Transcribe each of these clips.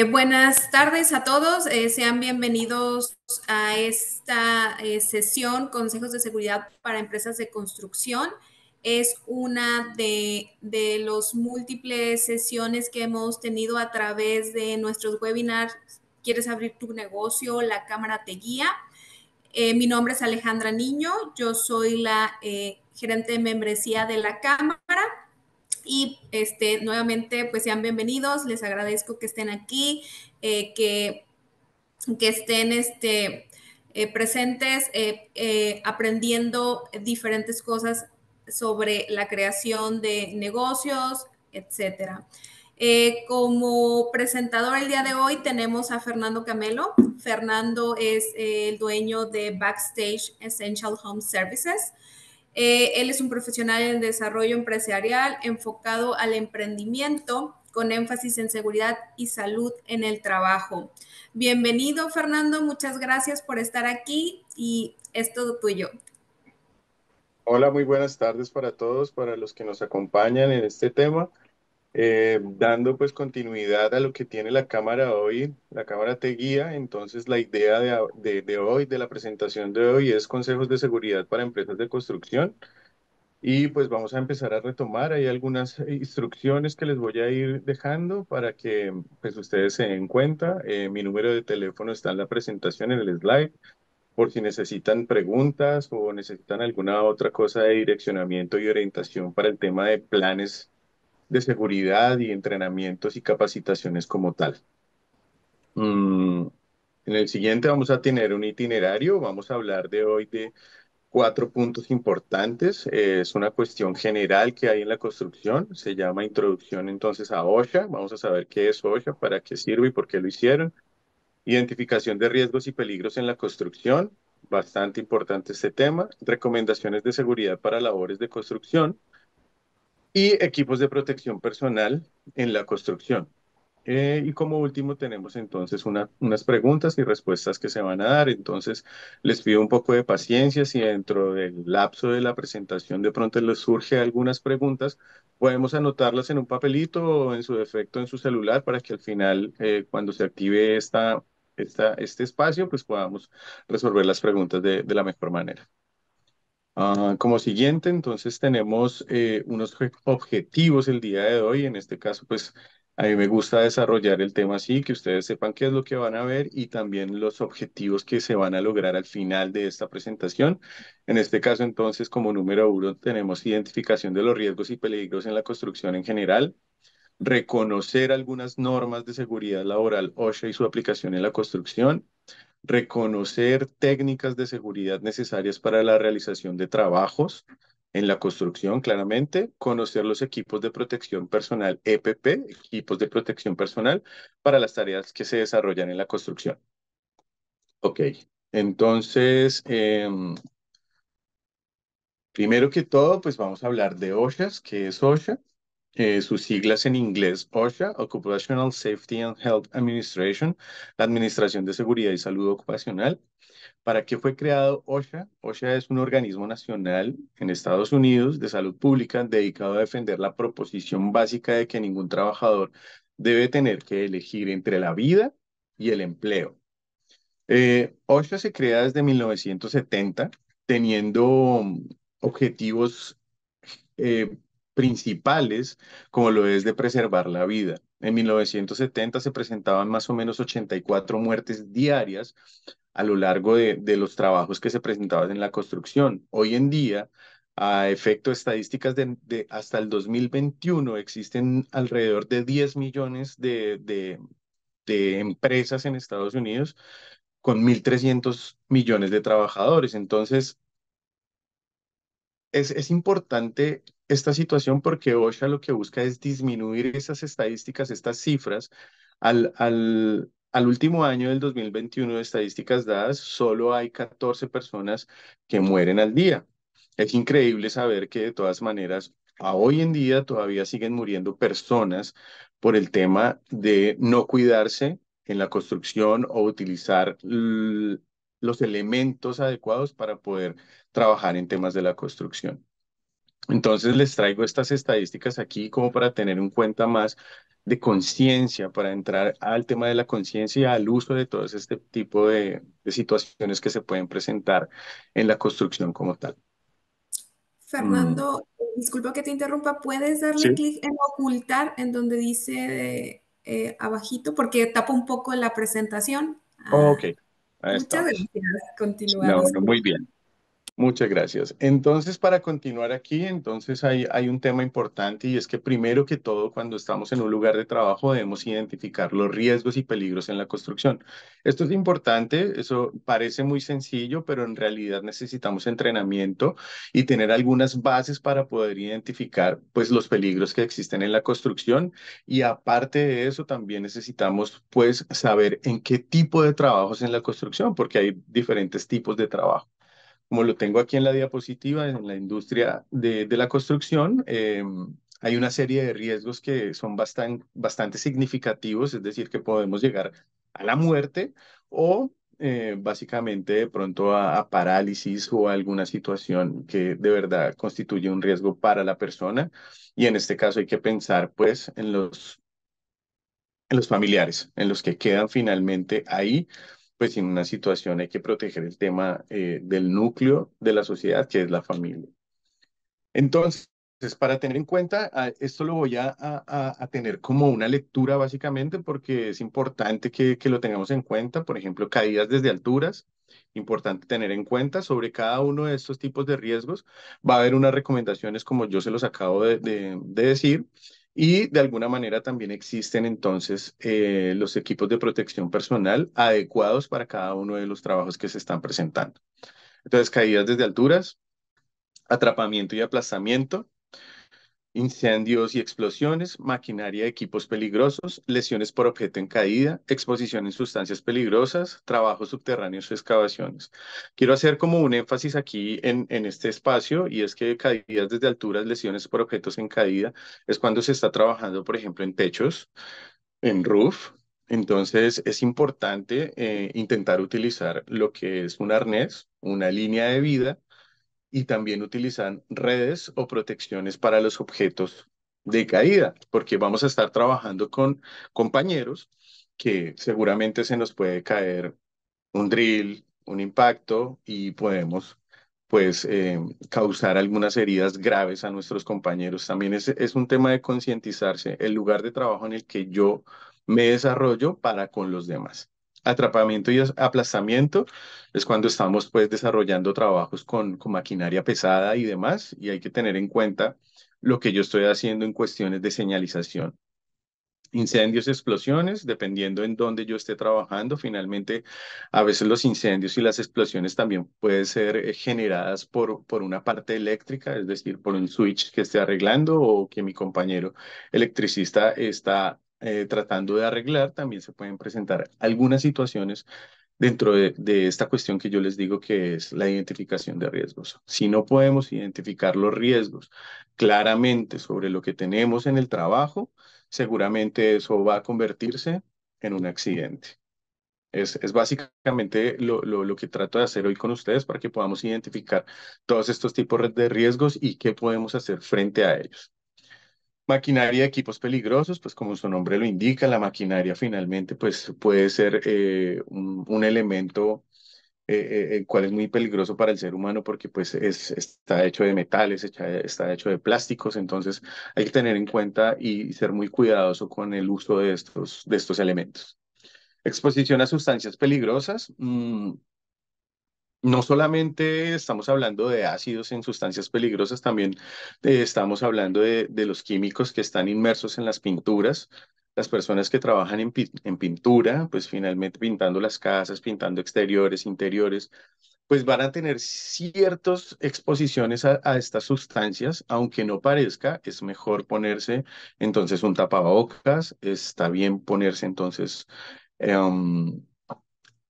Eh, buenas tardes a todos. Eh, sean bienvenidos a esta eh, sesión Consejos de Seguridad para Empresas de Construcción. Es una de, de los múltiples sesiones que hemos tenido a través de nuestros webinars. ¿Quieres abrir tu negocio? La cámara te guía. mi nombre es Alejandra Niño. Yo soy la gerente de membresía de la cámara. Y este, nuevamente, pues sean bienvenidos, les agradezco que estén aquí, eh, que, que estén este, eh, presentes, eh, aprendiendo diferentes cosas sobre la creación de negocios, etcétera. como presentador el día de hoy tenemos a Fernando Camelo. Fernando es el dueño de Backstage Essential Home Services. Eh, él es un profesional en desarrollo empresarial enfocado al emprendimiento con énfasis en seguridad y salud en el trabajo. Bienvenido, Fernando. Muchas gracias por estar aquí y es todo tuyo. Hola, muy buenas tardes para todos, para los que nos acompañan en este tema eh, dando pues continuidad a lo que tiene la cámara hoy, la cámara te guía, entonces la idea de, de, hoy, de la presentación de hoy es consejos de seguridad para empresas de construcción y pues vamos a empezar a retomar, hay algunas instrucciones que les voy a ir dejando para que pues ustedes se den cuenta, eh, mi número de teléfono está en la presentación, en el slide, por si necesitan preguntas o necesitan alguna otra cosa de direccionamiento y orientación para el tema de planes de seguridad y entrenamientos y capacitaciones como tal. Mm, en el siguiente vamos a tener un itinerario, vamos a hablar de hoy de cuatro puntos importantes. es una cuestión general que hay en la construcción, se llama introducción entonces a OSHA, vamos a saber qué es OSHA, para qué sirve y por qué lo hicieron. Identificación de riesgos y peligros en la construcción, bastante importante este tema. Recomendaciones de seguridad para labores de construcción y equipos de protección personal en la construcción. Eh, y como último tenemos entonces unas preguntas y respuestas que se van a dar. Entonces les pido un poco de paciencia. Si dentro del lapso de la presentación de pronto les surge algunas preguntas, podemos anotarlas en un papelito o en su defecto en su celular para que al final eh, cuando se active esta, este espacio pues podamos resolver las preguntas de la mejor manera. Ah, como siguiente, entonces tenemos eh, unos objetivos el día de hoy. En este caso, pues a mí me gusta desarrollar el tema así, que ustedes sepan qué es lo que van a ver y también los objetivos que se van a lograr al final de esta presentación. En este caso, entonces, como número uno, tenemos identificación de los riesgos y peligros en la construcción en general reconocer algunas normas de seguridad laboral OSHA y su aplicación en la construcción, reconocer técnicas de seguridad necesarias para la realización de trabajos en la construcción, claramente, conocer los equipos de protección personal, EPP, equipos de protección personal, para las tareas que se desarrollan en la construcción. Ok, entonces, em, primero que todo, pues vamos a hablar de OSHA, ¿qué es OSHA? Eh, sus siglas en inglés OSHA, Occupational Safety and Health Administration, la Administración de Seguridad y Salud Ocupacional. ¿Para qué fue creado OSHA? OSHA es un organismo nacional en Estados Unidos de salud pública dedicado a defender la proposición básica de que ningún trabajador debe tener que elegir entre la vida y el empleo. Eh, OSHA se crea desde 1970 teniendo objetivos eh, principales, como lo es de preservar la vida. En 1970 se presentaban más o menos 84 muertes diarias a lo largo de, los trabajos que se presentaban en la construcción. Hoy en día, a efecto estadísticas de, hasta el 2021, existen alrededor de 10 millones de, empresas en Estados Unidos con 1.300 millones de trabajadores. Entonces, es importante esta situación porque OSHA lo que busca es disminuir esas estadísticas, estas cifras. Al, al, al último año del 2021 de estadísticas dadas, solo hay 14 personas que mueren al día. Es increíble saber que de todas maneras, a hoy en día todavía siguen muriendo personas por el tema de no cuidarse en la construcción o utilizar los elementos adecuados para poder trabajar en temas de la construcción. Entonces les traigo estas estadísticas aquí como para tener un cuenta más de conciencia, para entrar al tema de la conciencia y al uso de todo este tipo de, situaciones que se pueden presentar en la construcción como tal. Mm. Fernando, eh, disculpa que te interrumpa, ¿puedes darle clic en ocultar en donde dice eh, abajito? Porque tapa un poco la presentación. Ah, ok, muchas gracias, continuamos. muy bien. Muchas gracias. Entonces, para continuar aquí, entonces hay, hay un tema importante y es que primero que todo, cuando estamos en un lugar de trabajo, debemos identificar los riesgos y peligros en la construcción. Esto es importante, eso parece muy sencillo, pero en realidad necesitamos entrenamiento y tener algunas bases para poder identificar pues los peligros que existen en la construcción y aparte de eso también necesitamos pues saber en qué tipo de trabajos en la construcción, porque hay diferentes tipos de trabajo como lo tengo aquí en la diapositiva, en la industria de, la construcción, eh, hay una serie de riesgos que son bastante, significativos, es decir, que podemos llegar a la muerte o eh, básicamente de pronto a, parálisis o a alguna situación que de verdad constituye un riesgo para la persona. Y en este caso hay que pensar pues en los, en los familiares, en los que quedan finalmente ahí pues en una situación hay que proteger el tema eh, del núcleo de la sociedad, que es la familia. Entonces, para tener en cuenta, ah, esto lo voy a, tener como una lectura básicamente porque es importante que, lo tengamos en cuenta. Por ejemplo, caídas desde alturas, importante tener en cuenta sobre cada uno de estos tipos de riesgos. Va a haber unas recomendaciones como yo se los acabo de decir y de alguna manera también existen entonces eh, los equipos de protección personal adecuados para cada uno de los trabajos que se están presentando. Entonces, caídas desde alturas, atrapamiento y aplazamiento, incendios y explosiones, maquinaria de equipos peligrosos, lesiones por objeto en caída, exposición en sustancias peligrosas, trabajos subterráneos o excavaciones. Quiero hacer como un énfasis aquí en, en este espacio y es que caídas desde alturas, lesiones por objetos en caída, es cuando se está trabajando, por ejemplo, en techos, en roof. Entonces es importante eh, intentar utilizar lo que es un arnés, una línea de vida y también utilizan redes o protecciones para los objetos de caída, porque vamos a estar trabajando con compañeros que seguramente se nos puede caer un drill, un impacto y podemos pues eh, causar algunas heridas graves a nuestros compañeros. También es un tema de concientizarse, el lugar de trabajo en el que yo me desarrollo para con los demás. Atrapamiento y aplastamiento es cuando estamos pues desarrollando trabajos con, con maquinaria pesada y demás, y hay que tener en cuenta lo que yo estoy haciendo en cuestiones de señalización incendios, explosiones, dependiendo en dónde yo esté trabajando. Finalmente, a veces los incendios y las explosiones también pueden ser eh, generadas por, por una parte eléctrica, es decir, por un switch que esté arreglando o que mi compañero electricista está eh, tratando de arreglar, también se pueden presentar algunas situaciones dentro de, esta cuestión que yo les digo que es la identificación de riesgos. Si no podemos identificar los riesgos claramente sobre lo que tenemos en el trabajo, seguramente eso va a convertirse en un accidente. Es, básicamente lo que trato de hacer hoy con ustedes para que podamos identificar todos estos tipos de riesgos y qué podemos hacer frente a ellos. Maquinaria de equipos peligrosos, pues como su nombre lo indica, la maquinaria finalmente pues puede ser eh, un, elemento en eh, eh, el cual es muy peligroso para el ser humano porque pues está hecho de metales, está hecho de plásticos, entonces hay que tener en cuenta y ser muy cuidadoso con el uso de estos, de estos elementos. Exposición a sustancias peligrosas. Mm, no solamente estamos hablando de ácidos en sustancias peligrosas, también eh, estamos hablando de, los químicos que están inmersos en las pinturas. Las personas que trabajan en, pintura, pues finalmente pintando las casas, pintando exteriores, interiores, pues van a tener ciertas exposiciones a, estas sustancias, aunque no parezca, es mejor ponerse entonces un tapabocas, está bien ponerse entonces em,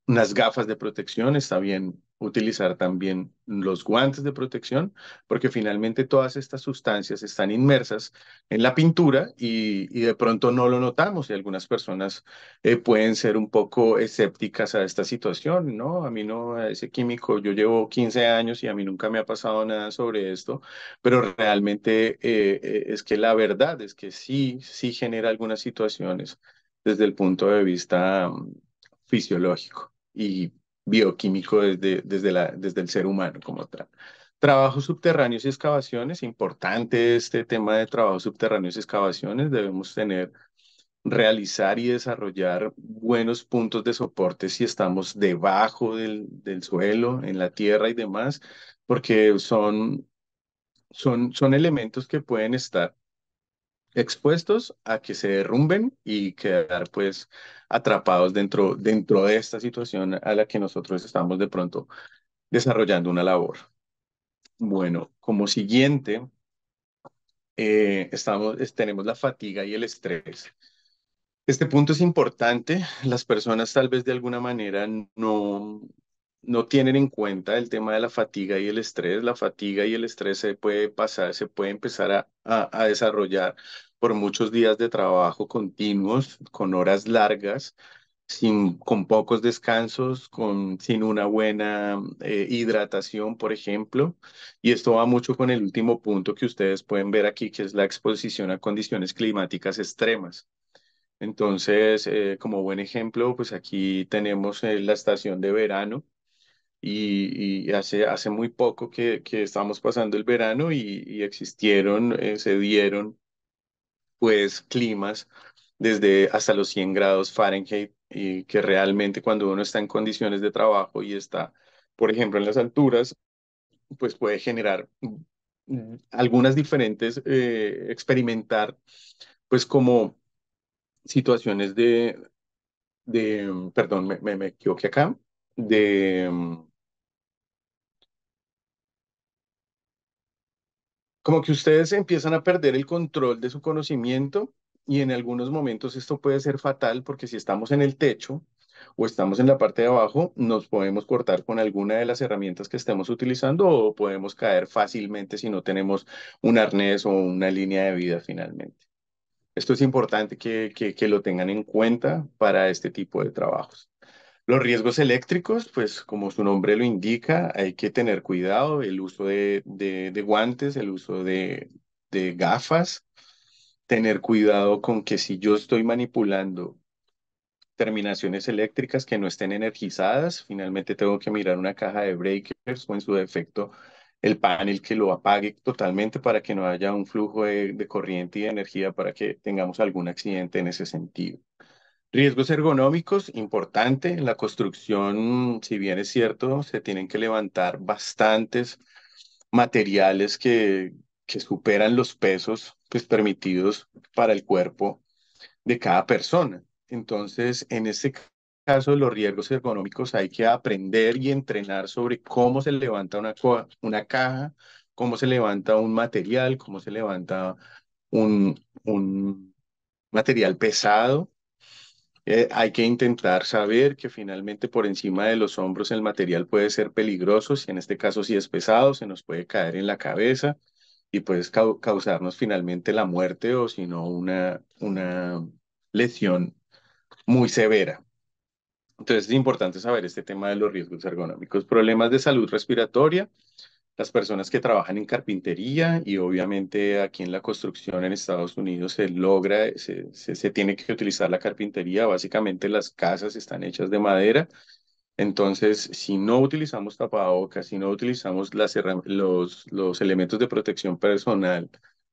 unas gafas de protección, está bien utilizar también los guantes de protección, porque finalmente todas estas sustancias están inmersas en la pintura y, y de pronto no lo notamos y algunas personas eh, pueden ser un poco escépticas a esta situación, ¿no? A mí no, ese químico, yo llevo 15 años y a mí nunca me ha pasado nada sobre esto, pero realmente eh, eh, es que la verdad es que sí, sí genera algunas situaciones desde el punto de vista mm, fisiológico y bioquímico desde, desde, la, desde el ser humano como tal. Trabajos subterráneos y excavaciones, importante este tema de trabajos subterráneos y excavaciones, debemos tener, realizar y desarrollar buenos puntos de soporte si estamos debajo del, del suelo, en la tierra y demás, porque son, son, son elementos que pueden estar expuestos a que se derrumben y quedar pues atrapados dentro, dentro de esta situación a la que nosotros estamos de pronto desarrollando una labor. Bueno, como siguiente, eh, estamos, tenemos la fatiga y el estrés. Este punto es importante. Las personas tal vez de alguna manera no, no tienen en cuenta el tema de la fatiga y el estrés. La fatiga y el estrés se puede pasar, se puede empezar a, desarrollar por muchos días de trabajo continuos, con horas largas, sin, con pocos descansos, con, sin una buena eh, hidratación, por ejemplo. Y esto va mucho con el último punto que ustedes pueden ver aquí, que es la exposición a condiciones climáticas extremas. Entonces, eh, como buen ejemplo, pues aquí tenemos eh, la estación de verano, y, hace, hace muy poco que, que estamos pasando el verano y, existieron, eh, se dieron pues climas desde hasta los 100 grados Fahrenheit y que realmente cuando uno está en condiciones de trabajo y está, por ejemplo, en las alturas, pues puede generar mm, algunas diferentes, eh, experimentar pues como situaciones de, de mm, perdón, me, me, me equivoqué acá, de mm, como que ustedes empiezan a perder el control de su conocimiento y en algunos momentos esto puede ser fatal porque si estamos en el techo o estamos en la parte de abajo, nos podemos cortar con alguna de las herramientas que estemos utilizando o podemos caer fácilmente si no tenemos un arnés o una línea de vida finalmente. Esto es importante que, que, que lo tengan en cuenta para este tipo de trabajos. Los riesgos eléctricos, pues como su nombre lo indica, hay que tener cuidado, el uso de, guantes, el uso de, gafas, tener cuidado con que si yo estoy manipulando terminaciones eléctricas que no estén energizadas, finalmente tengo que mirar una caja de breakers o en su defecto el panel que lo apague totalmente para que no haya un flujo de corriente y de energía para que tengamos algún accidente en ese sentido. Riesgos ergonómicos, importante. En la construcción, si bien es cierto, se tienen que levantar bastantes materiales que, que superan los pesos pues, permitidos para el cuerpo de cada persona. Entonces, en este caso los riesgos ergonómicos, hay que aprender y entrenar sobre cómo se levanta una, una caja, cómo se levanta un material, cómo se levanta un, un material pesado eh, hay que intentar saber que finalmente por encima de los hombros el material puede ser peligroso, si en este caso si es pesado, se nos puede caer en la cabeza y puede causarnos finalmente la muerte o si no una, una lesión muy severa. Entonces es importante saber este tema de los riesgos ergonómicos. Problemas de salud respiratoria, las personas que trabajan en carpintería y obviamente aquí en la construcción en Estados Unidos se logra, se, tiene que utilizar la carpintería, básicamente las casas están hechas de madera, entonces si no utilizamos tapabocas, si no utilizamos los, los elementos de protección personal,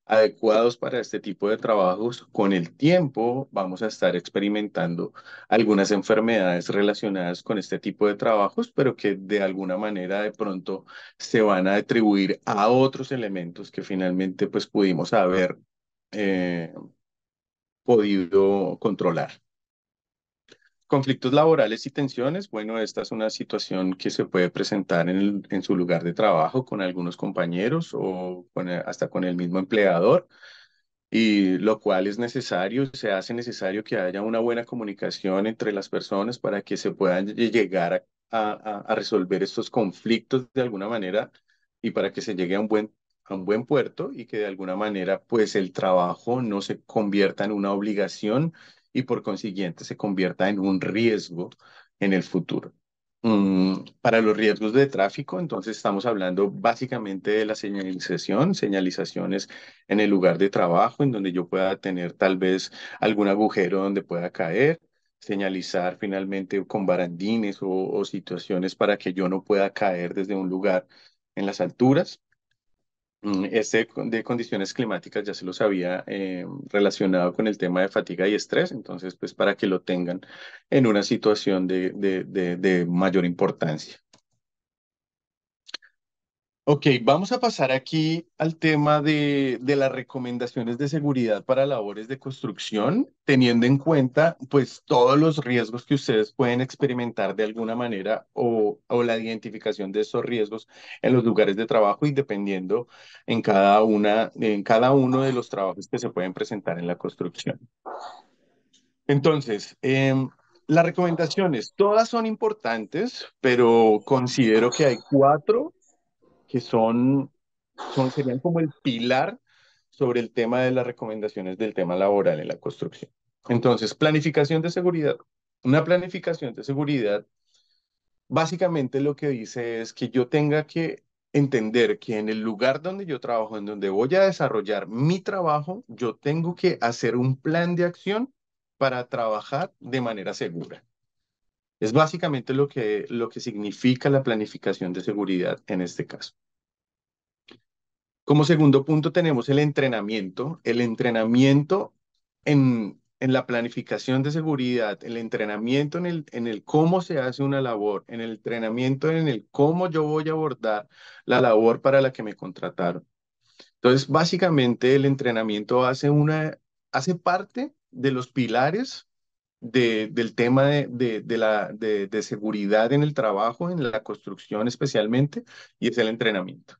adecuados para este tipo de trabajos, con el tiempo vamos a estar experimentando algunas enfermedades relacionadas con este tipo de trabajos, pero que de alguna manera de pronto se van a atribuir a otros elementos que finalmente pues pudimos haber eh, podido controlar. Conflictos laborales y tensiones. Bueno, esta es una situación que se puede presentar en, su lugar de trabajo con algunos compañeros o hasta con el mismo empleador, y lo cual es necesario, se hace necesario que haya una buena comunicación entre las personas para que se puedan llegar a, resolver estos conflictos de alguna manera y para que se llegue a un buen a un buen puerto y que de alguna manera pues el trabajo no se convierta en una obligación y por consiguiente se convierta en un riesgo en el futuro. Mm, para los riesgos de tráfico, entonces estamos hablando básicamente de la señalización, señalizaciones en el lugar de trabajo, en donde yo pueda tener tal vez algún agujero donde pueda caer, señalizar finalmente con barandines o situaciones para que yo no pueda caer desde un lugar en las alturas. Mm, este de condiciones climáticas ya se los había eh, relacionado con el tema de fatiga y estrés, entonces pues para que lo tengan en una situación de, de, de mayor importancia. Ok, vamos a pasar aquí al tema de, de las recomendaciones de seguridad para labores de construcción, teniendo en cuenta pues todos los riesgos que ustedes pueden experimentar de alguna manera o, o la identificación de esos riesgos en los lugares de trabajo y dependiendo en cada, una, en cada uno de los trabajos que se pueden presentar en la construcción. Entonces, em, las recomendaciones, todas son importantes, pero considero que hay cuatro que son, son, serían como el pilar sobre el tema de las recomendaciones del tema laboral en la construcción. Entonces, planificación de seguridad. Una planificación de seguridad básicamente lo que dice es que yo tenga que entender que en el lugar donde yo trabajo, en donde voy a desarrollar mi trabajo, yo tengo que hacer un plan de acción para trabajar de manera segura. Es básicamente lo que, lo que significa la planificación de seguridad en este caso. Como segundo punto tenemos el entrenamiento. El entrenamiento en, en la planificación de seguridad, el entrenamiento en el, en el cómo se hace una labor, en el entrenamiento en el cómo yo voy a abordar la labor para la que me contrataron. Entonces, básicamente el entrenamiento hace, una, hace parte de los pilares del tema de, de, la, de seguridad en el trabajo, en la construcción especialmente, y es el entrenamiento.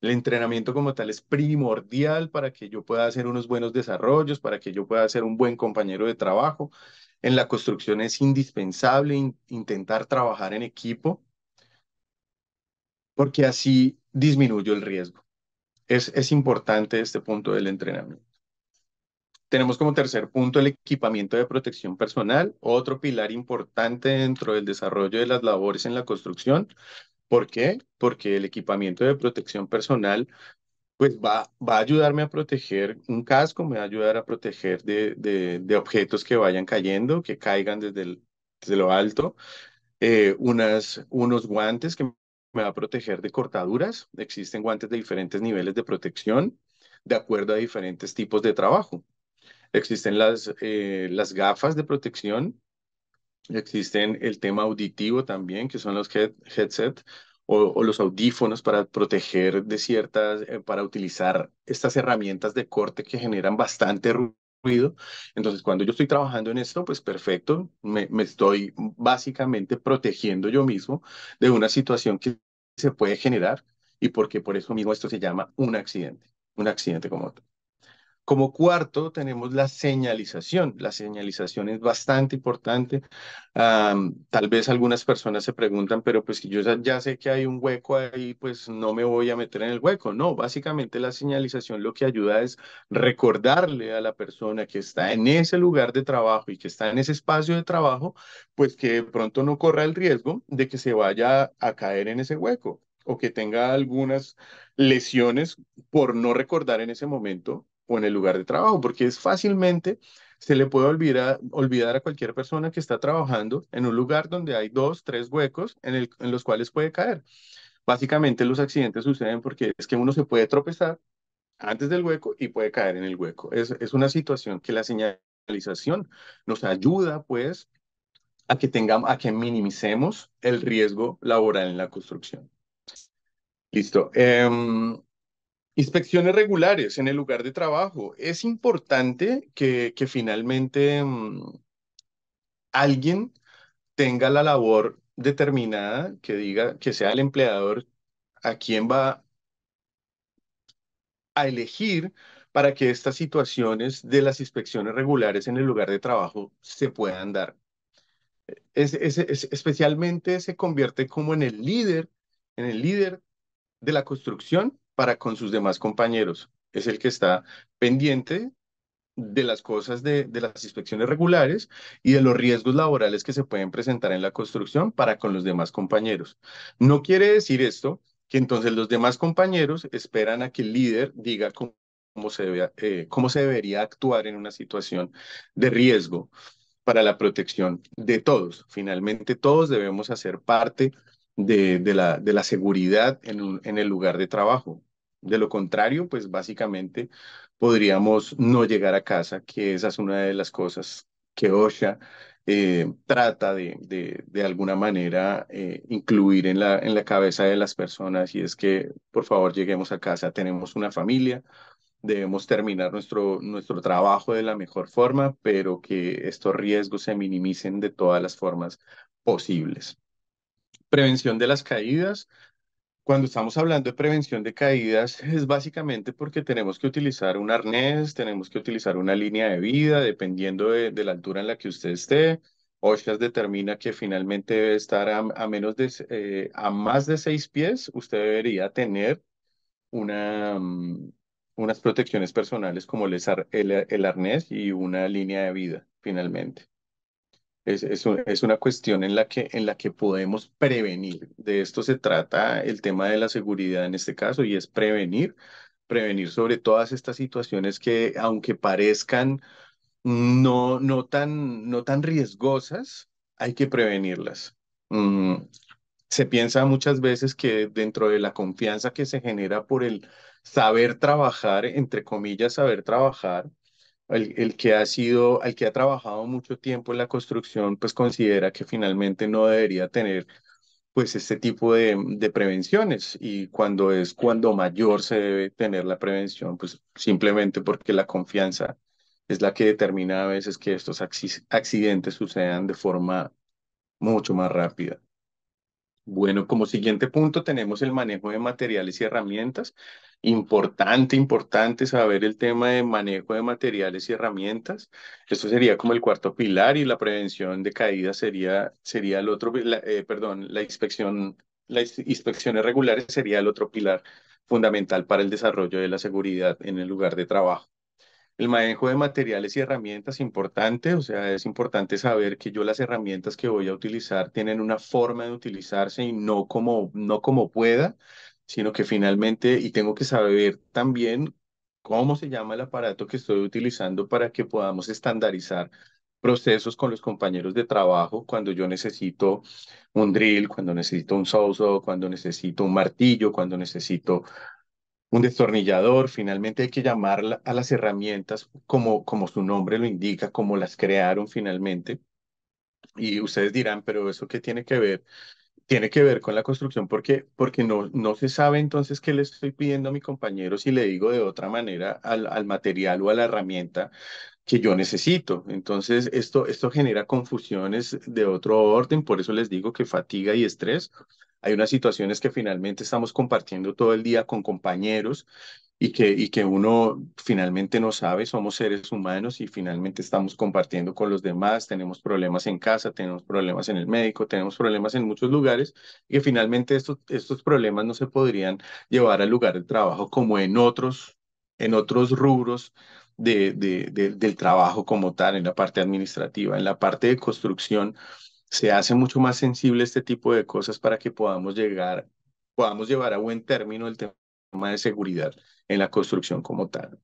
El entrenamiento como tal es primordial para que yo pueda hacer unos buenos desarrollos, para que yo pueda ser un buen compañero de trabajo. En la construcción es indispensable intentar trabajar en equipo porque así disminuyo el riesgo. Es, es importante este punto del entrenamiento. Tenemos como tercer punto el equipamiento de protección personal, otro pilar importante dentro del desarrollo de las labores en la construcción. ¿Por qué? Porque el equipamiento de protección personal pues va, va a ayudarme a proteger un casco, me va a ayudar a proteger de, objetos que vayan cayendo, que caigan desde, lo alto, eh, unas, unos guantes que me va a proteger de cortaduras, existen guantes de diferentes niveles de protección de acuerdo a diferentes tipos de trabajo. Existen las, eh, las gafas de protección, existen el tema auditivo también, que son los head, headset o, los audífonos para proteger de ciertas, eh, para utilizar estas herramientas de corte que generan bastante ruido. Entonces, cuando yo estoy trabajando en esto, pues perfecto, me, me estoy básicamente protegiendo yo mismo de una situación que se puede generar y porque por eso mismo esto se llama un accidente, un accidente como otro. Como cuarto, tenemos la señalización. La señalización es bastante importante. tal vez algunas personas se preguntan, pero pues yo ya, ya sé que hay un hueco ahí, pues no me voy a meter en el hueco. No, básicamente la señalización lo que ayuda es recordarle a la persona que está en ese lugar de trabajo y que está en ese espacio de trabajo, pues que de pronto no corra el riesgo de que se vaya a caer en ese hueco o que tenga algunas lesiones por no recordar en ese momento o en el lugar de trabajo, porque es fácilmente se le puede olvidar, olvidar a cualquier persona que está trabajando en un lugar donde hay dos, tres huecos en, el, en los cuales puede caer. Básicamente los accidentes suceden porque es que uno se puede tropezar antes del hueco y puede caer en el hueco. Es, una situación que la señalización nos ayuda pues a que tengamos, a que minimicemos el riesgo laboral en la construcción. Listo. Em, Inspecciones regulares en el lugar de trabajo. Es importante que, finalmente mm, alguien tenga la labor determinada, que diga, que sea el empleador a quien va a elegir para que estas situaciones de las inspecciones regulares en el lugar de trabajo se puedan dar. es, especialmente se convierte como en el líder, en el líder de la construcción para con sus demás compañeros. Es el que está pendiente de las cosas de, las inspecciones regulares y de los riesgos laborales que se pueden presentar en la construcción para con los demás compañeros. No quiere decir esto que entonces los demás compañeros esperan a que el líder diga cómo, se, eh, cómo se debería actuar en una situación de riesgo para la protección de todos. Finalmente, todos debemos hacer parte de, de, la, de la seguridad en, en el lugar de trabajo. De lo contrario, pues básicamente podríamos no llegar a casa, que esa es una de las cosas que OSHA eh, trata de, de, alguna manera eh, incluir en la, en la cabeza de las personas y es que por favor lleguemos a casa, tenemos una familia, debemos terminar nuestro, nuestro trabajo de la mejor forma, pero que estos riesgos se minimicen de todas las formas posibles. Prevención de las caídas, cuando estamos hablando de prevención de caídas, es básicamente porque tenemos que utilizar un arnés, tenemos que utilizar una línea de vida, dependiendo de, la altura en la que usted esté. OSHA determina que finalmente debe estar a, menos de, eh, a más de seis pies, usted debería tener una, mm, unas protecciones personales como el arnés y una línea de vida, finalmente. Es, una cuestión en la, que, en la que podemos prevenir. De esto se trata el tema de la seguridad en este caso y es prevenir, prevenir sobre todas estas situaciones que aunque parezcan no, no, tan, no tan riesgosas, hay que prevenirlas. Mm, se piensa muchas veces que dentro de la confianza que se genera por el saber trabajar, entre comillas, saber trabajar, el, que ha sido, el que ha trabajado mucho tiempo en la construcción, pues considera que finalmente no debería tener pues este tipo de, de prevenciones y cuando es cuando mayor se debe tener la prevención, pues simplemente porque la confianza es la que determina a veces que estos accidentes sucedan de forma mucho más rápida. Bueno, como siguiente punto tenemos el manejo de materiales y herramientas. Importante, importante saber el tema de manejo de materiales y herramientas. Esto sería como el cuarto pilar y la prevención de caídas sería, sería el otro, eh, perdón, la inspección, las inspecciones regulares sería el otro pilar fundamental para el desarrollo de la seguridad en el lugar de trabajo. El manejo de materiales y herramientas importante, o sea, es importante saber que yo las herramientas que voy a utilizar tienen una forma de utilizarse y no como, no como pueda, sino que finalmente, y tengo que saber también cómo se llama el aparato que estoy utilizando para que podamos estandarizar procesos con los compañeros de trabajo cuando yo necesito un drill, cuando necesito un soso cuando necesito un martillo, cuando necesito un destornillador. Finalmente hay que llamar a las herramientas como, como su nombre lo indica, como las crearon finalmente. Y ustedes dirán, pero eso qué tiene que ver tiene que ver con la construcción porque, porque no, no se sabe entonces qué le estoy pidiendo a mi compañero si le digo de otra manera al, material o a la herramienta que yo necesito. Entonces, esto, esto genera confusiones de otro orden, por eso les digo que fatiga y estrés. Hay unas situaciones que finalmente estamos compartiendo todo el día con compañeros y que, y que uno finalmente no sabe, somos seres humanos y finalmente estamos compartiendo con los demás, tenemos problemas en casa, tenemos problemas en el médico, tenemos problemas en muchos lugares, y finalmente estos, estos problemas no se podrían llevar al lugar de trabajo como en otros, en otros rubros de, de, del trabajo como tal, en la parte administrativa, en la parte de construcción. Se hace mucho más sensible este tipo de cosas para que podamos llegar podamos llevar a buen término el tema de seguridad en la construcción como tal.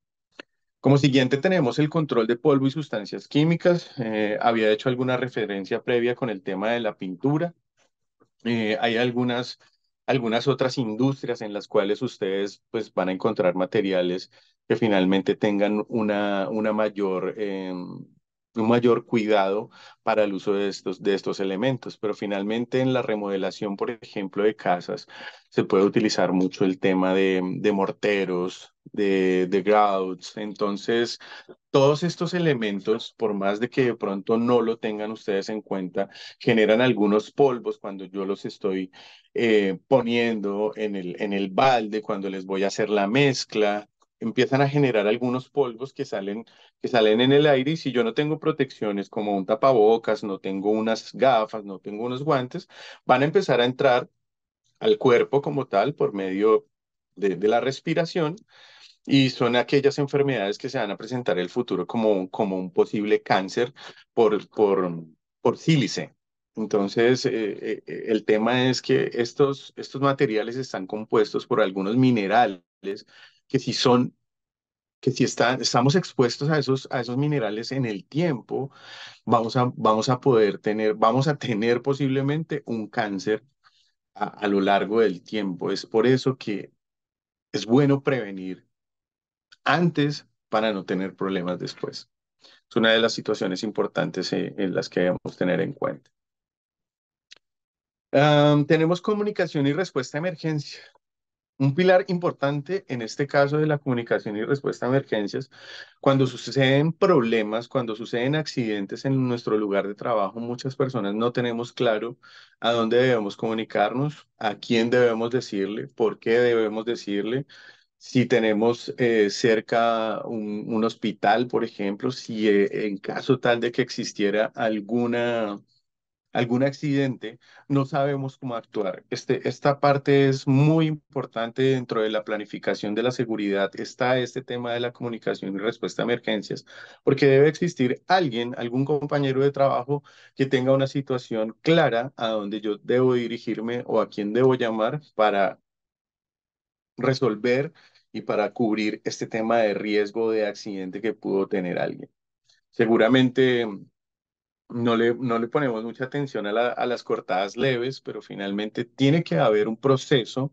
Como siguiente tenemos el control de polvo y sustancias químicas. Eh, había hecho alguna referencia previa con el tema de la pintura. Eh, hay algunas, algunas otras industrias en las cuales ustedes pues, van a encontrar materiales que finalmente tengan una, una mayor em, un mayor cuidado para el uso de estos, de estos elementos. Pero finalmente en la remodelación, por ejemplo, de casas, se puede utilizar mucho el tema de, morteros, de, grouts. Entonces, todos estos elementos, por más de que de pronto no lo tengan ustedes en cuenta, generan algunos polvos cuando yo los estoy eh, poniendo en el, en el balde, cuando les voy a hacer la mezcla empiezan a generar algunos polvos que salen, que salen en el aire y si yo no tengo protecciones como un tapabocas, no tengo unas gafas, no tengo unos guantes, van a empezar a entrar al cuerpo como tal por medio de, la respiración y son aquellas enfermedades que se van a presentar en el futuro como, como un posible cáncer por, por, por sílice. Entonces, eh, eh, el tema es que estos, estos materiales están compuestos por algunos minerales que si son que si está, estamos expuestos a esos, a esos minerales en el tiempo, vamos a, vamos a poder tener, vamos a tener posiblemente un cáncer a, lo largo del tiempo. Es por eso que es bueno prevenir antes para no tener problemas después. Es una de las situaciones importantes eh, en, las que debemos tener en cuenta. tenemos comunicación y respuesta a emergencia. Un pilar importante en este caso de la comunicación y respuesta a emergencias, cuando suceden problemas, cuando suceden accidentes en nuestro lugar de trabajo, muchas personas no tenemos claro a dónde debemos comunicarnos, a quién debemos decirle, por qué debemos decirle, si tenemos eh, cerca un, hospital, por ejemplo, si eh, en caso tal de que existiera alguna algún accidente, no sabemos cómo actuar. Este, esta parte es muy importante dentro de la planificación de la seguridad. Está este tema de la comunicación y respuesta a emergencias, porque debe existir alguien, algún compañero de trabajo que tenga una situación clara a donde yo debo dirigirme o a quién debo llamar para resolver y para cubrir este tema de riesgo de accidente que pudo tener alguien. Seguramente no le, ponemos mucha atención a, las cortadas leves, pero finalmente tiene que haber un proceso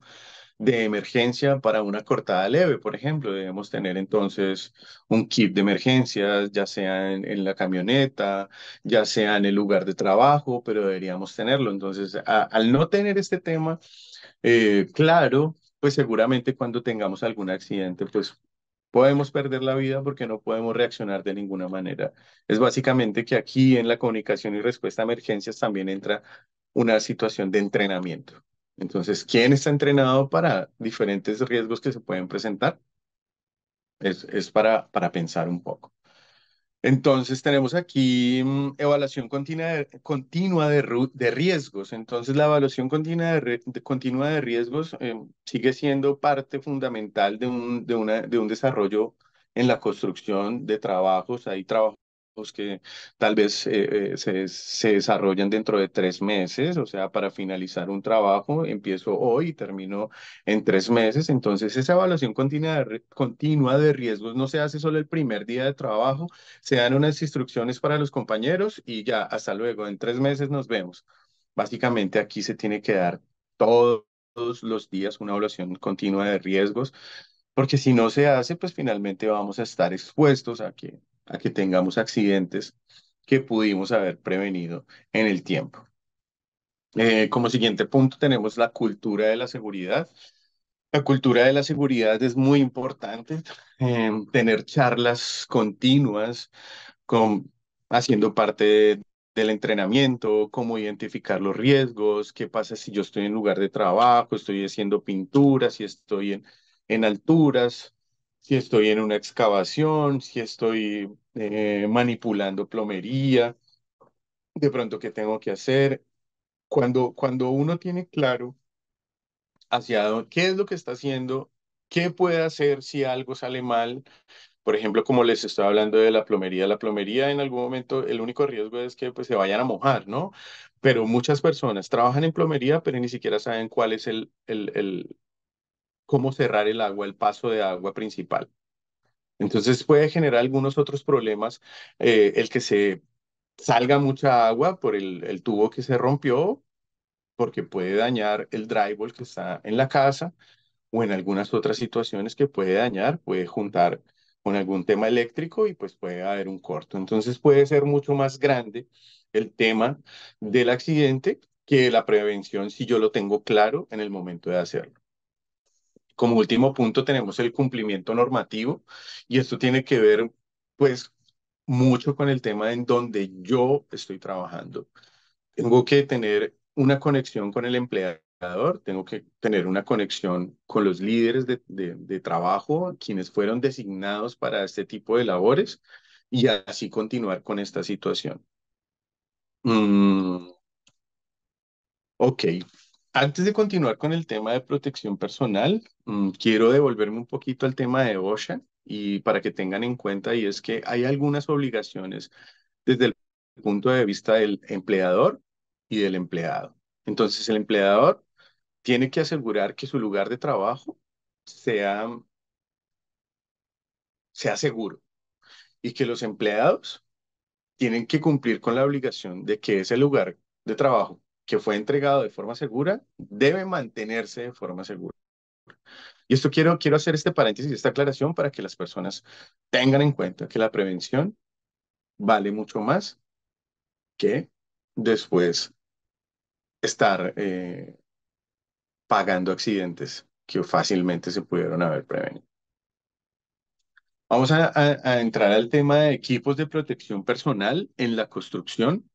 de emergencia para una cortada leve, por ejemplo. Debemos tener entonces un kit de emergencias, ya sea en, la camioneta, ya sea en el lugar de trabajo, pero deberíamos tenerlo. Entonces, al no tener este tema eh, claro, pues seguramente cuando tengamos algún accidente, pues podemos perder la vida porque no podemos reaccionar de ninguna manera. Es básicamente que aquí en la comunicación y respuesta a emergencias también entra una situación de entrenamiento. Entonces, ¿quién está entrenado para diferentes riesgos que se pueden presentar? Es, es para, para pensar un poco. Entonces tenemos aquí mm, evaluación continua de, de, riesgos. Entonces la evaluación continua de, continua de riesgos em, sigue siendo parte fundamental de un, de, una, de un desarrollo en la construcción de trabajos. Hay trabajos que tal vez eh, eh, se, se, desarrollan dentro de tres meses, o sea, para finalizar un trabajo, empiezo hoy y termino en tres meses. Entonces, esa evaluación continua de, continua de riesgos no se hace solo el primer día de trabajo, se dan unas instrucciones para los compañeros y ya, hasta luego, en tres meses nos vemos. Básicamente aquí se tiene que dar todos los días una evaluación continua de riesgos, porque si no se hace, pues finalmente vamos a estar expuestos a que a que tengamos accidentes que pudimos haber prevenido en el tiempo. Eh, como siguiente punto tenemos la cultura de la seguridad. La cultura de la seguridad es muy importante, em, tener charlas continuas con, haciendo parte del entrenamiento, cómo identificar los riesgos, qué pasa si yo estoy en lugar de trabajo, estoy haciendo pinturas, si estoy en, en alturas, si estoy en una excavación, si estoy eh, manipulando plomería, de pronto qué tengo que hacer. Cuando, cuando uno tiene claro hacia dónde, qué es lo que está haciendo, qué puede hacer si algo sale mal, por ejemplo, como les estoy hablando de la plomería, la plomería en algún momento el único riesgo es que pues, se vayan a mojar, ¿no? Pero muchas personas trabajan en plomería, pero ni siquiera saben cuál es el, el, el, cómo cerrar el agua, el paso de agua principal. Entonces puede generar algunos otros problemas, eh, el que se salga mucha agua por el, el, tubo que se rompió, porque puede dañar el drywall que está en la casa o en algunas otras situaciones que puede dañar, puede juntar con algún tema eléctrico y pues puede haber un corto. Entonces puede ser mucho más grande el tema del accidente que la prevención si yo lo tengo claro en el momento de hacerlo. Como último punto tenemos el cumplimiento normativo y esto tiene que ver pues mucho con el tema en donde yo estoy trabajando. Tengo que tener una conexión con el empleador, tengo que tener una conexión con los líderes de, trabajo, quienes fueron designados para este tipo de labores y así continuar con esta situación. Mm. ok, antes de continuar con el tema de protección personal, mm, quiero devolverme un poquito al tema de OSHA y para que tengan en cuenta, y es que hay algunas obligaciones desde el punto de vista del empleador y del empleado. Entonces, el empleador tiene que asegurar que su lugar de trabajo sea, sea seguro y que los empleados tienen que cumplir con la obligación de que ese lugar de trabajo que fue entregado de forma segura debe mantenerse de forma segura. Y esto quiero, quiero hacer este paréntesis, esta aclaración para que las personas tengan en cuenta que la prevención vale mucho más que después estar eh, pagando accidentes que fácilmente se pudieron haber prevenido. Vamos a, a entrar al tema de equipos de protección personal en la construcción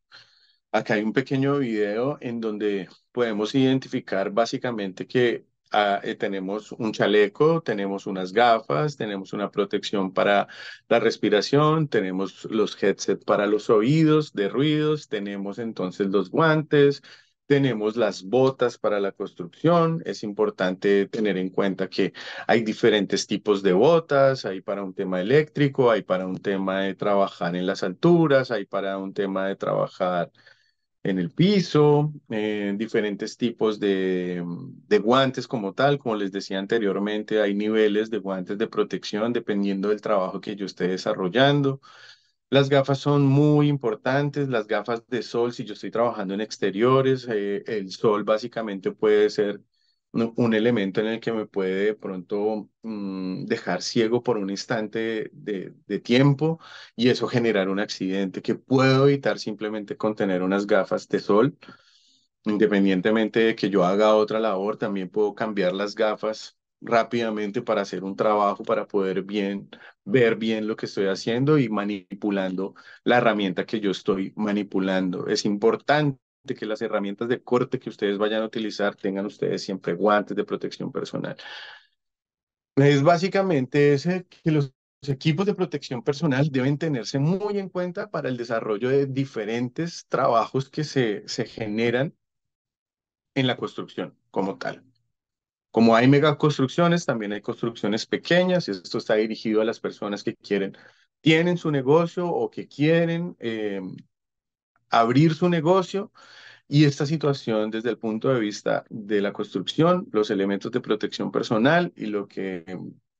Acá hay un pequeño video en donde podemos identificar básicamente que ah, eh, tenemos un chaleco, tenemos unas gafas, tenemos una protección para la respiración, tenemos los headsets para los oídos de ruidos, tenemos entonces los guantes, tenemos las botas para la construcción. Es importante tener en cuenta que hay diferentes tipos de botas. Hay para un tema eléctrico, hay para un tema de trabajar en las alturas, hay para un tema de trabajar en el piso, eh, diferentes tipos de, guantes como tal. Como les decía anteriormente, hay niveles de guantes de protección dependiendo del trabajo que yo esté desarrollando. Las gafas son muy importantes, las gafas de sol, si yo estoy trabajando en exteriores, eh, el sol básicamente puede ser un elemento en el que me puede de pronto mm, dejar ciego por un instante de, tiempo y eso generar un accidente que puedo evitar simplemente con tener unas gafas de sol. Independientemente de que yo haga otra labor, también puedo cambiar las gafas rápidamente para hacer un trabajo, para poder bien, ver bien lo que estoy haciendo y manipulando la herramienta que yo estoy manipulando. Es importante que las herramientas de corte que ustedes vayan a utilizar tengan ustedes siempre guantes de protección personal. Es básicamente ese que los equipos de protección personal deben tenerse muy en cuenta para el desarrollo de diferentes trabajos que se, se generan en la construcción como tal. Como hay megaconstrucciones, también hay construcciones pequeñas, y esto está dirigido a las personas que quieren, tienen su negocio o que quieren eh, abrir su negocio y esta situación desde el punto de vista de la construcción, los elementos de protección personal y lo que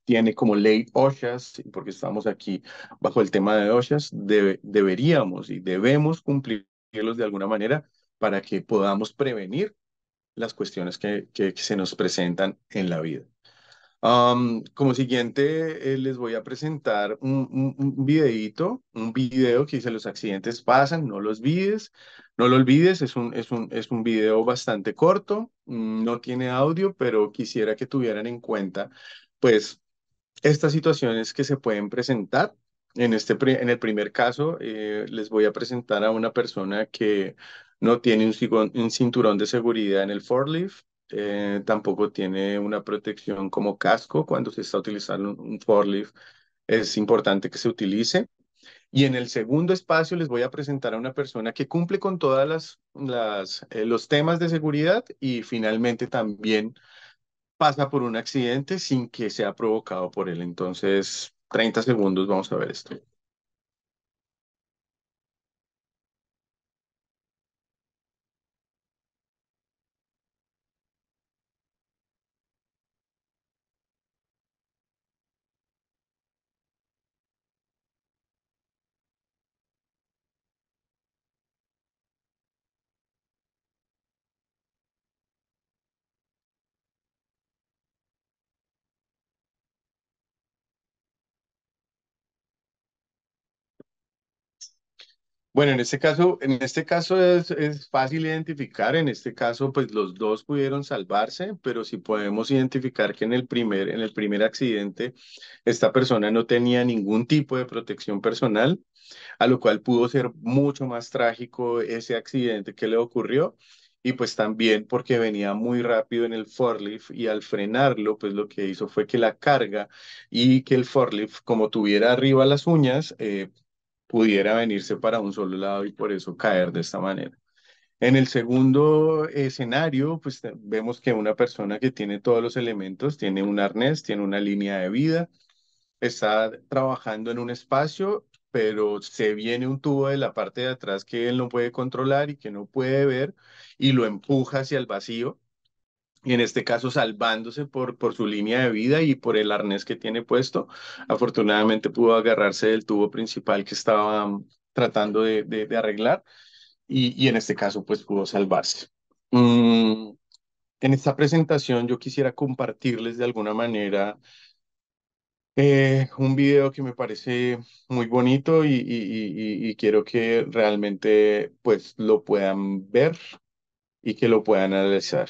tiene como ley OSHAS, porque estamos aquí bajo el tema de OSHAS, deberíamos y debemos cumplirlos de alguna manera para que podamos prevenir las cuestiones que se nos presentan en la vida como siguiente, eh, les voy a presentar un, videito, un video que dice los accidentes pasan, no los vides, no lo olvides, es un, es un, es un video bastante corto, mm, no tiene audio, pero quisiera que tuvieran en cuenta, pues, estas situaciones que se pueden presentar. En, este, en el primer caso, eh, les voy a presentar a una persona que no tiene un, cinturón de seguridad en el Leaf. Eh, tampoco tiene una protección como casco cuando se está utilizando un forlift Es importante que se utilice. Y en el segundo espacio les voy a presentar a una persona que cumple con todas las, eh, los temas de seguridad y finalmente también pasa por un accidente sin que sea provocado por él. Entonces, 30 segundos, vamos a ver esto. Bueno, en este caso, en este caso es, fácil identificar, en este caso pues los dos pudieron salvarse, pero si podemos identificar que en el primer, en el primer accidente esta persona no tenía ningún tipo de protección personal, a lo cual pudo ser mucho más trágico ese accidente que le ocurrió y pues también porque venía muy rápido en el forklift y al frenarlo, pues lo que hizo fue que la carga y que el forklift, como tuviera arriba las uñas, eh, pudiera venirse para un solo lado y por eso caer de esta manera. En el segundo escenario, pues vemos que una persona que tiene todos los elementos, tiene un arnés, tiene una línea de vida, está trabajando en un espacio, pero se viene un tubo de la parte de atrás que él no puede controlar y que no puede ver y lo empuja hacia el vacío y en este caso salvándose por, por su línea de vida y por el arnés que tiene puesto. Afortunadamente pudo agarrarse del tubo principal que estaba mm, tratando de, de, arreglar y, y, en este caso pues pudo salvarse. Mm, en esta presentación yo quisiera compartirles de alguna manera eh, un video que me parece muy bonito y, y, y quiero que realmente pues lo puedan ver y que lo puedan analizar.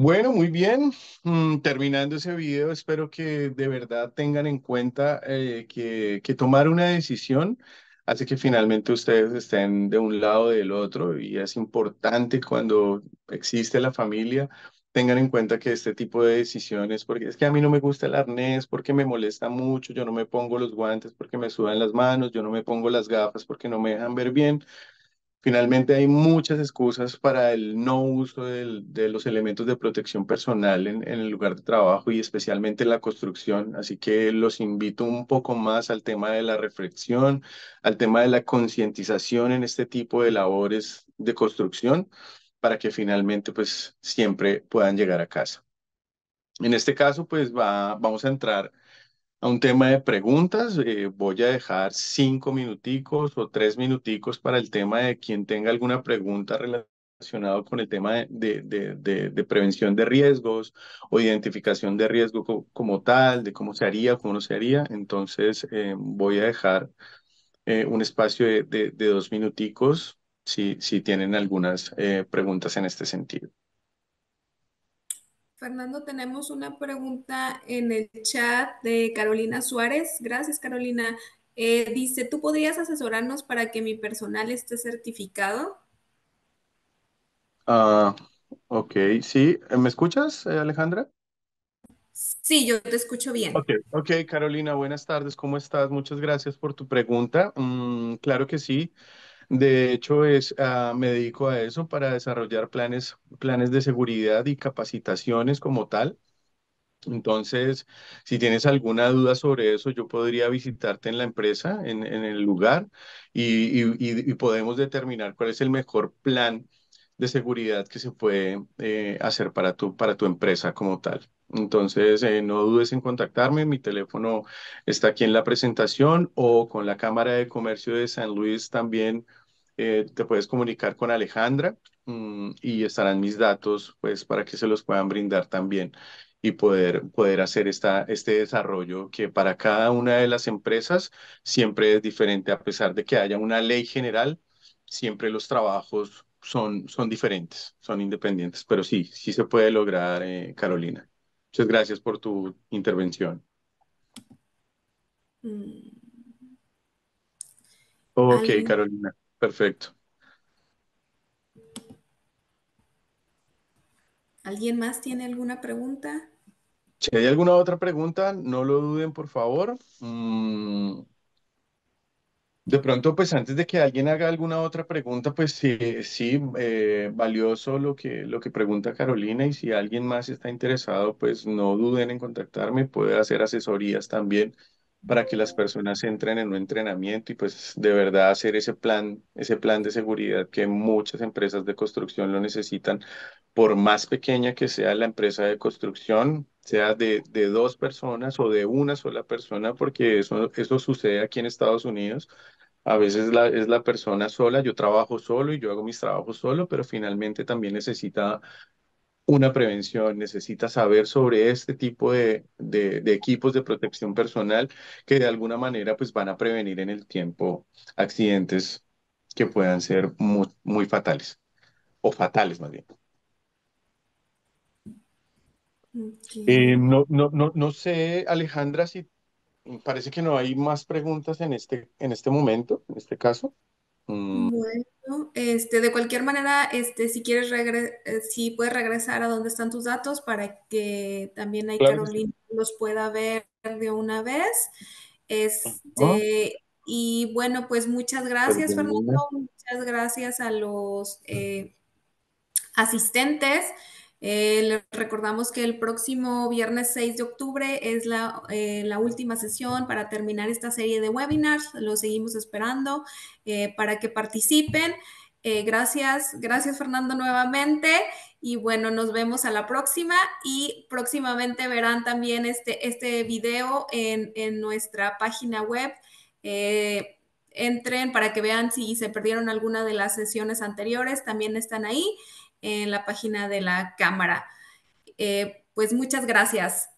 Bueno, muy bien. Mm, terminando ese video, espero que de verdad tengan en cuenta eh, que, que tomar una decisión hace que finalmente ustedes estén de un lado o del otro y es importante cuando existe la familia tengan en cuenta que este tipo de decisiones, porque es que a mí no me gusta el arnés, porque me molesta mucho, yo no me pongo los guantes porque me sudan las manos, yo no me pongo las gafas porque no me dejan ver bien, Finalmente, hay muchas excusas para el no uso de los elementos de protección personal en, el lugar de trabajo y especialmente en la construcción. Así que los invito un poco más al tema de la reflexión, al tema de la concientización en este tipo de labores de construcción para que finalmente pues siempre puedan llegar a casa. En este caso pues va, vamos a entrar a un tema de preguntas. Eh, voy a dejar cinco minuticos o tres minuticos para el tema de quien tenga alguna pregunta relacionada con el tema de, prevención de riesgos o identificación de riesgo como tal, de cómo se haría, cómo no se haría. Entonces eh, voy a dejar eh, un espacio de, dos minuticos si, si tienen algunas preguntas en este sentido. Fernando, tenemos una pregunta en el chat de Carolina Suárez. Gracias, Carolina. Eh, dice, ¿tú podrías asesorarnos para que mi personal esté certificado? Ah, ok, sí. Eh, ¿Me escuchas, eh, Alejandra? Sí, yo te escucho bien. Ok, Carolina, buenas tardes. ¿Cómo estás? Muchas gracias por tu pregunta. Mm, claro que sí. De hecho, es, ah, me dedico a eso para desarrollar planes, planes de seguridad y capacitaciones como tal. Entonces, si tienes alguna duda sobre eso, yo podría visitarte en la empresa, en, el lugar, y, y, podemos determinar cuál es el mejor plan de seguridad que se puede eh, hacer para tu, para tu empresa como tal. Entonces, eh, no dudes en contactarme. Mi teléfono está aquí en la presentación o con la Cámara de Comercio de San Luis también eh, te puedes comunicar con Alejandra mm, y estarán mis datos pues para que se los puedan brindar también y poder, poder hacer esta, este desarrollo que para cada una de las empresas siempre es diferente, a pesar de que haya una ley general, siempre los trabajos son, son diferentes, son independientes, pero sí, sí se puede lograr, eh, Carolina. Muchas gracias por tu intervención. Mm. Ok, Carolina, perfecto. ¿Alguien más tiene alguna pregunta? Si hay alguna otra pregunta, no lo duden, por favor. Mm, de pronto, pues antes de que alguien haga alguna otra pregunta, pues sí, sí eh, valioso lo que, lo que pregunta Carolina y si alguien más está interesado, pues no duden en contactarme, Puede hacer asesorías también para que las personas entren en un entrenamiento y pues de verdad hacer ese plan, ese plan de seguridad que muchas empresas de construcción lo necesitan, por más pequeña que sea la empresa de construcción, sea de, dos personas o de una sola persona, porque eso, eso sucede aquí en Estados Unidos. A veces la, es la persona sola, yo trabajo solo y yo hago mis trabajos solo, pero finalmente también necesita una prevención, necesita saber sobre este tipo de, equipos de protección personal que de alguna manera pues van a prevenir en el tiempo accidentes que puedan ser muy, muy fatales o fatales más bien. Eh, no, no, no, no, sé, Alejandra, si parece que no hay más preguntas en este, en este momento, en este caso. Mm. Bueno, este, de cualquier manera, este, si quieres eh, si puedes regresar a donde están tus datos para que también ahí Carolina los pueda ver de una vez. Este, y bueno, pues muchas gracias, Fernando. Muchas gracias a los eh, asistentes. Eh, les recordamos que el próximo viernes 6 de octubre es eh, la, última sesión para terminar esta serie de webinars. Lo seguimos esperando eh, para que participen. gracias, gracias Fernando nuevamente. Y bueno, nos vemos a la próxima y próximamente verán también este, este video en, en nuestra página web entren para que vean si se perdieron alguna de las sesiones anteriores, también están ahí en la página de la Cámara. Eh, pues muchas gracias.